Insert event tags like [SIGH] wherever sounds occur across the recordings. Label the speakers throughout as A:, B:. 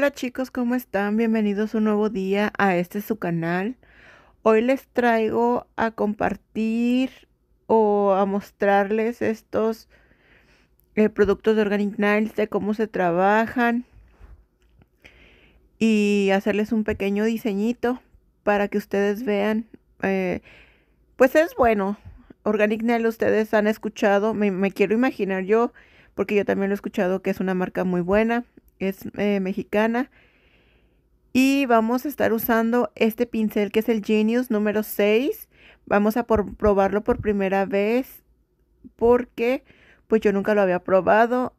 A: Hola chicos, ¿cómo están? Bienvenidos un nuevo día a este su canal. Hoy les traigo a compartir o a mostrarles estos eh, productos de Organic nails de cómo se trabajan y hacerles un pequeño diseñito para que ustedes vean. Eh, pues es bueno. Organic Nail ustedes han escuchado, me quiero imaginar yo, porque yo también lo he escuchado que es una marca muy buena es eh, mexicana. Y vamos a estar usando este pincel que es el Genius número 6. Vamos a probarlo por primera vez porque pues yo nunca lo había probado.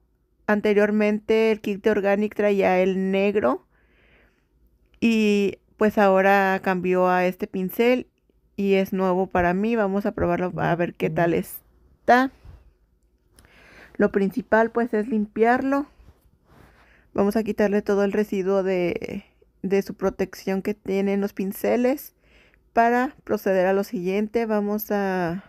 A: Anteriormente el kit de Organic traía el negro y pues ahora cambió a este pincel y es nuevo para mí. Vamos a probarlo a ver qué tal mm. está. Lo principal pues es limpiarlo. Vamos a quitarle todo el residuo de, de su protección que tienen los pinceles. Para proceder a lo siguiente, vamos a...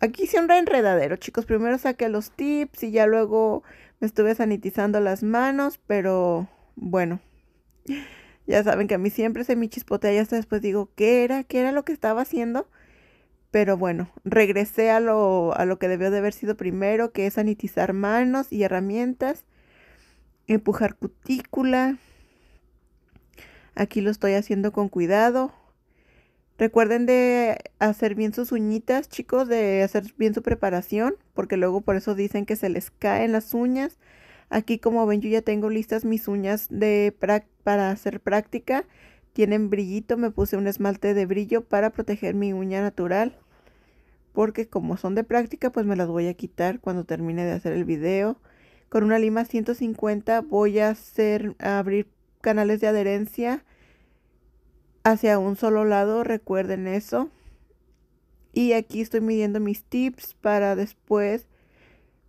A: Aquí hice un reenredadero, chicos. Primero saqué los tips y ya luego me estuve sanitizando las manos, pero bueno. [LAUGHS] Ya saben que a mí siempre se me chispotea y hasta después digo, ¿qué era? ¿Qué era lo que estaba haciendo? Pero bueno, regresé a lo, a lo que debió de haber sido primero, que es sanitizar manos y herramientas empujar cutícula. Aquí lo estoy haciendo con cuidado. Recuerden de hacer bien sus uñitas, chicos, de hacer bien su preparación, porque luego por eso dicen que se les caen las uñas. Aquí como ven yo ya tengo listas mis uñas de para hacer práctica. Tienen brillito, me puse un esmalte de brillo para proteger mi uña natural. Porque como son de práctica, pues me las voy a quitar cuando termine de hacer el video. Con una lima 150 voy a hacer abrir canales de adherencia hacia un solo lado, recuerden eso. Y aquí estoy midiendo mis tips para después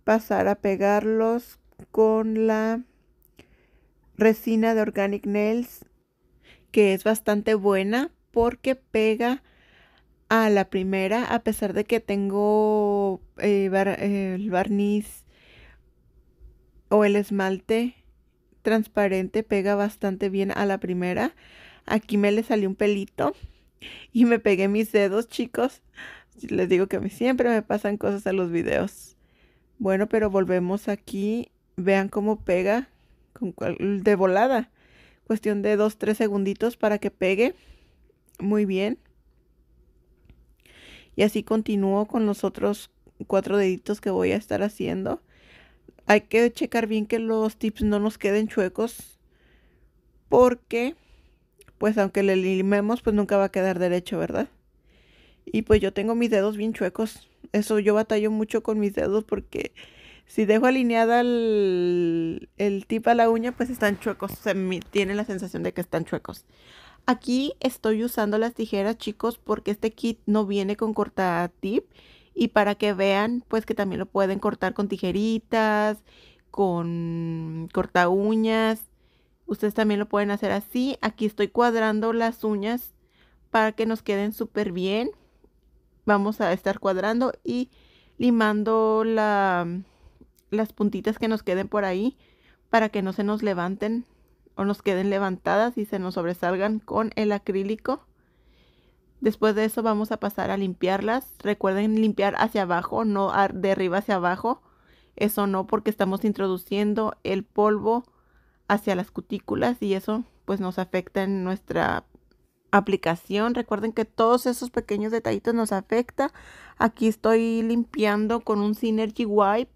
A: pasar a pegarlos con la resina de Organic Nails, que es bastante buena porque pega a la primera, a pesar de que tengo eh, eh, el barniz o el esmalte transparente pega bastante bien a la primera. Aquí me le salió un pelito [LAUGHS] y me pegué mis dedos, chicos. Les digo que siempre me pasan cosas a los videos. Bueno, pero volvemos aquí. Vean cómo pega con de volada. Cuestión de dos tres segunditos para que pegue. Muy bien. Y así continúo con los otros cuatro deditos que voy a estar haciendo hay que checar bien que los tips no nos queden chuecos porque pues aunque le limemos pues nunca va a quedar derecho, ¿verdad? Y pues yo tengo mis dedos bien chuecos. Eso yo batallo mucho con mis dedos porque si dejo alineada el, tip a la uña pues están chuecos. Se me tiene la sensación de que están chuecos. Aquí estoy usando las tijeras chicos porque este kit no viene con corta tip y para que vean pues que también lo pueden cortar con tijeritas, con corta uñas. Ustedes también lo pueden hacer así. Aquí estoy cuadrando las uñas para que nos queden súper bien. Vamos a estar cuadrando y limando la, las puntitas que nos queden por ahí para que no se nos levanten o nos queden levantadas y se nos sobresalgan con el acrílico. Después de eso vamos a pasar a limpiarlas. Recuerden limpiar hacia abajo, no de arriba hacia abajo. Eso no porque estamos introduciendo el polvo hacia las cutículas y eso pues nos afecta en nuestra aplicación. Recuerden que todos esos pequeños detallitos nos afecta. Aquí estoy limpiando con un Synergy Wipe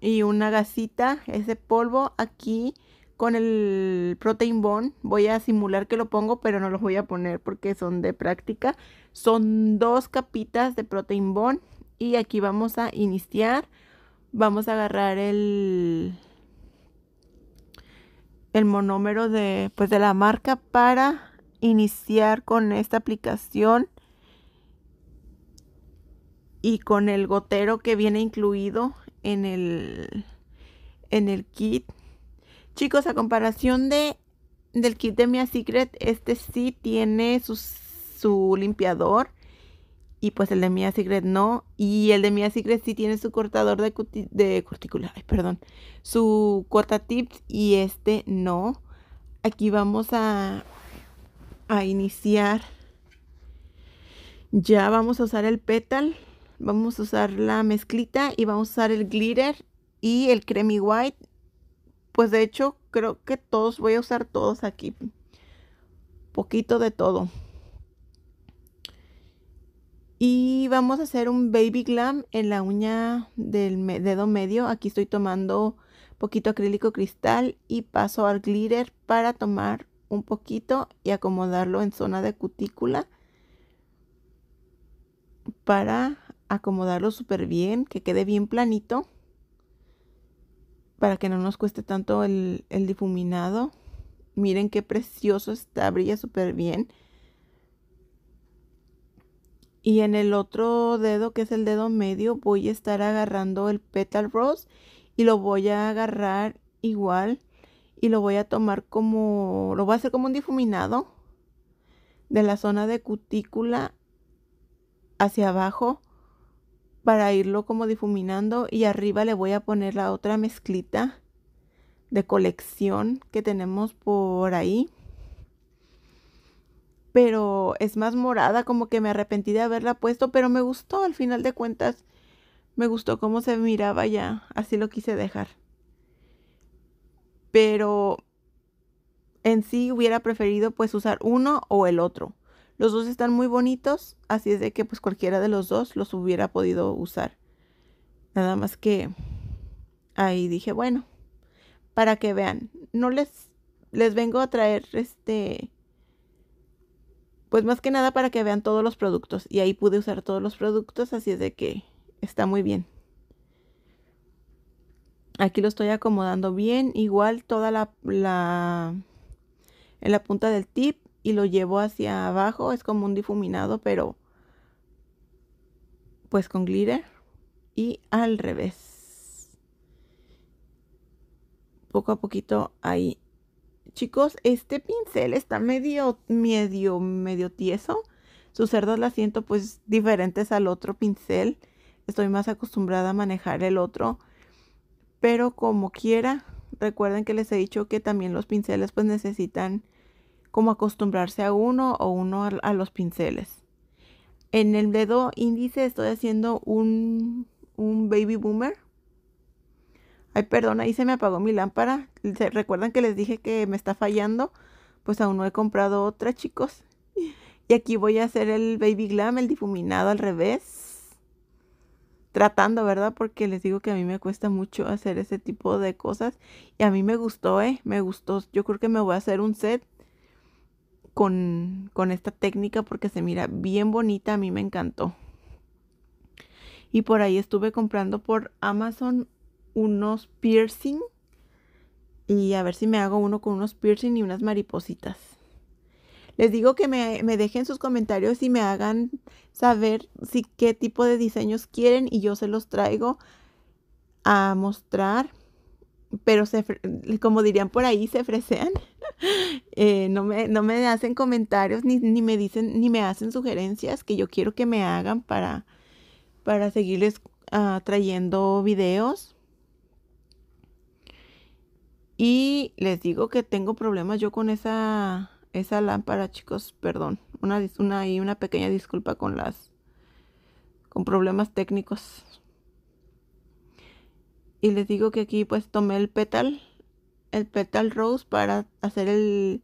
A: y una gasita ese polvo. Aquí con el protein bond voy a simular que lo pongo, pero no los voy a poner porque son de práctica. Son dos capitas de protein bond y aquí vamos a iniciar. Vamos a agarrar el, el monómero de, pues de la marca para iniciar con esta aplicación y con el gotero que viene incluido en el, en el kit Chicos, a comparación de del kit de Mia Secret, este sí tiene su, su limpiador. Y pues el de Mia Secret no. Y el de Mia Secret sí tiene su cortador de, corticulares, perdón. Su tips y este no. Aquí vamos a, a iniciar. Ya vamos a usar el petal. Vamos a usar la mezclita y vamos a usar el glitter y el creamy white pues de hecho creo que todos, voy a usar todos aquí. Poquito de todo. Y vamos a hacer un baby glam en la uña del dedo medio. Aquí estoy tomando poquito acrílico cristal y paso al glitter para tomar un poquito y acomodarlo en zona de cutícula para acomodarlo súper bien, que quede bien planito para que no nos cueste tanto el, difuminado. Miren qué precioso está, brilla súper bien. Y en el otro dedo, que es el dedo medio, voy a estar agarrando el petal rose y lo voy a agarrar igual y lo voy a tomar como, lo voy a hacer como un difuminado de la zona de cutícula hacia abajo para irlo como difuminando y arriba le voy a poner la otra mezclita de colección que tenemos por ahí. Pero es más morada, como que me arrepentí de haberla puesto, pero me gustó al final de cuentas. Me gustó cómo se miraba ya, así lo quise dejar. Pero en sí hubiera preferido pues usar uno o el otro. Los dos están muy bonitos, así es de que pues cualquiera de los dos los hubiera podido usar. Nada más que ahí dije, bueno, para que vean, no les, les vengo a traer este, pues más que nada para que vean todos los productos. Y ahí pude usar todos los productos, así es de que está muy bien. Aquí lo estoy acomodando bien, igual toda la, la en la punta del tip y lo llevo hacia abajo. Es como un difuminado, pero pues con glitter. Y al revés. Poco a poquito ahí. Chicos, este pincel está medio, medio, medio tieso. Sus cerdas las siento pues diferentes al otro pincel. Estoy más acostumbrada a manejar el otro. Pero como quiera, recuerden que les he dicho que también los pinceles pues necesitan como acostumbrarse a uno o uno a, los pinceles. En el dedo índice estoy haciendo un, un baby boomer. Ay, perdón, ahí se me apagó mi lámpara. ¿Recuerdan que les dije que me está fallando? Pues aún no he comprado otra, chicos. Y aquí voy a hacer el baby glam, el difuminado al revés. Tratando, ¿verdad? Porque les digo que a mí me cuesta mucho hacer ese tipo de cosas. Y a mí me gustó, ¿eh? Me gustó. Yo creo que me voy a hacer un set con, esta técnica porque se mira bien bonita, a mí me encantó. Y por ahí estuve comprando por Amazon unos piercing y a ver si me hago uno con unos piercing y unas maripositas. Les digo que me, dejen sus comentarios y me hagan saber si qué tipo de diseños quieren y yo se los traigo a mostrar. Pero se, como dirían por ahí, se fresean. Eh, no, me, no, me, hacen comentarios ni, me dicen, ni me hacen sugerencias que yo quiero que me hagan para, para seguirles ah, trayendo videos. Y les digo que tengo problemas yo con esa, esa lámpara, chicos, perdón. Una, una, una pequeña disculpa con las, con problemas técnicos. Y les digo que aquí pues tomé el pétal el petal rose para hacer el,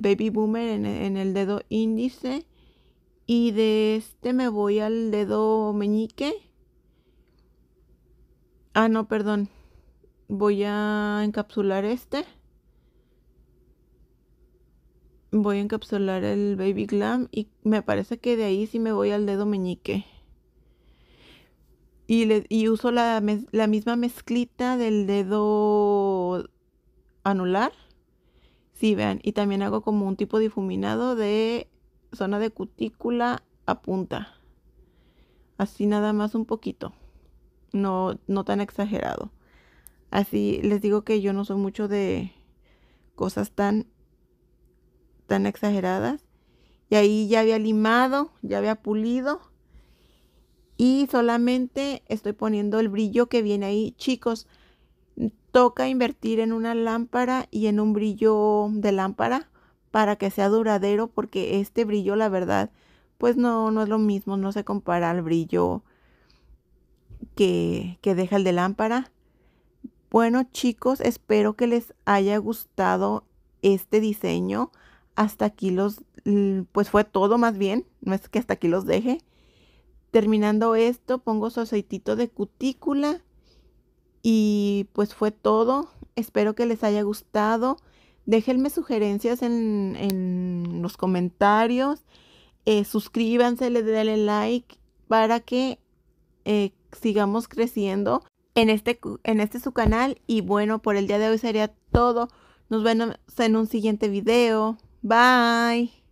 A: baby boomer en, el dedo índice. Y de este me voy al dedo meñique. Ah, no, perdón. Voy a encapsular este. Voy a encapsular el baby glam y me parece que de ahí sí me voy al dedo meñique. Y, le, uso la, la, misma mezclita del dedo anular. si vean, y también hago como un tipo difuminado de zona de cutícula a punta. Así nada más un poquito. No, no tan exagerado. Así les digo que yo no soy mucho de cosas tan, tan exageradas. Y ahí ya había limado, ya había pulido. Y solamente estoy poniendo el brillo que viene ahí. Chicos, toca invertir en una lámpara y en un brillo de lámpara para que sea duradero porque este brillo la verdad pues no, no es lo mismo, no se compara al brillo que, que deja el de lámpara. Bueno chicos, espero que les haya gustado este diseño. Hasta aquí los, pues fue todo más bien, no es que hasta aquí los deje. Terminando esto, pongo su aceitito de cutícula y pues fue todo. Espero que les haya gustado. Déjenme sugerencias en, los comentarios. Eh, suscríbanse, le denle like para que eh, sigamos creciendo en este, en este su canal. Y bueno, por el día de hoy sería todo. Nos vemos en un siguiente video. Bye.